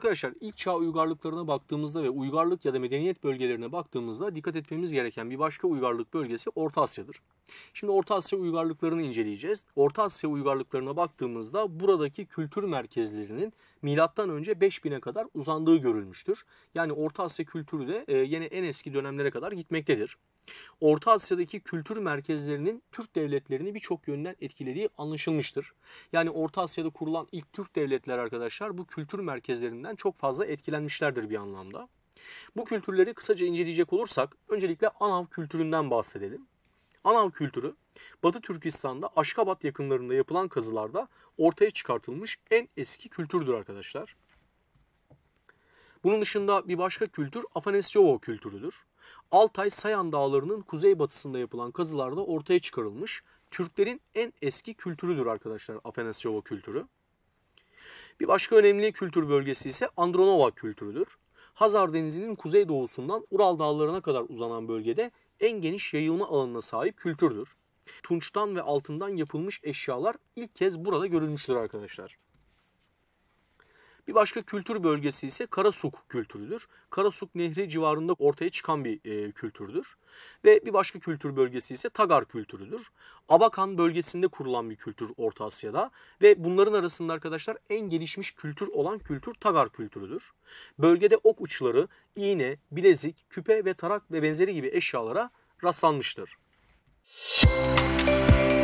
Arkadaşlar ilk çağ uygarlıklarına baktığımızda ve uygarlık ya da medeniyet bölgelerine baktığımızda dikkat etmemiz gereken bir başka uygarlık bölgesi Orta Asya'dır. Şimdi Orta Asya uygarlıklarını inceleyeceğiz. Orta Asya uygarlıklarına baktığımızda buradaki kültür merkezlerinin milattan önce 5000'e kadar uzandığı görülmüştür. Yani Orta Asya kültürü de e, yine en eski dönemlere kadar gitmektedir. Orta Asya'daki kültür merkezlerinin Türk devletlerini birçok yönden etkilediği anlaşılmıştır. Yani Orta Asya'da kurulan ilk Türk devletler arkadaşlar bu kültür merkezlerinden çok fazla etkilenmişlerdir bir anlamda. Bu kültürleri kısaca inceleyecek olursak öncelikle Anav kültüründen bahsedelim. Anav kültürü Batı Türkistan'da Aşkabat yakınlarında yapılan kazılarda ortaya çıkartılmış en eski kültürdür arkadaşlar. Bunun dışında bir başka kültür Afanesyovo kültürüdür. Altay Sayan dağlarının kuzeybatısında yapılan kazılarda ortaya çıkarılmış Türklerin en eski kültürüdür arkadaşlar Afanesyovo kültürü. Bir başka önemli kültür bölgesi ise Andronova kültürüdür. Hazar Denizi'nin kuzeydoğusundan Ural Dağları'na kadar uzanan bölgede en geniş yayılma alanına sahip kültürdür. Tunçtan ve altından yapılmış eşyalar ilk kez burada görülmüştür arkadaşlar. Bir başka kültür bölgesi ise Karasuk kültürüdür. Karasuk Nehri civarında ortaya çıkan bir e, kültürdür. Ve bir başka kültür bölgesi ise Tagar kültürüdür. Abakan bölgesinde kurulan bir kültür Orta Asya'da ve bunların arasında arkadaşlar en gelişmiş kültür olan kültür Tagar kültürüdür. Bölgede ok uçları, iğne, bilezik, küpe ve tarak ve benzeri gibi eşyalara rastlanmıştır. Müzik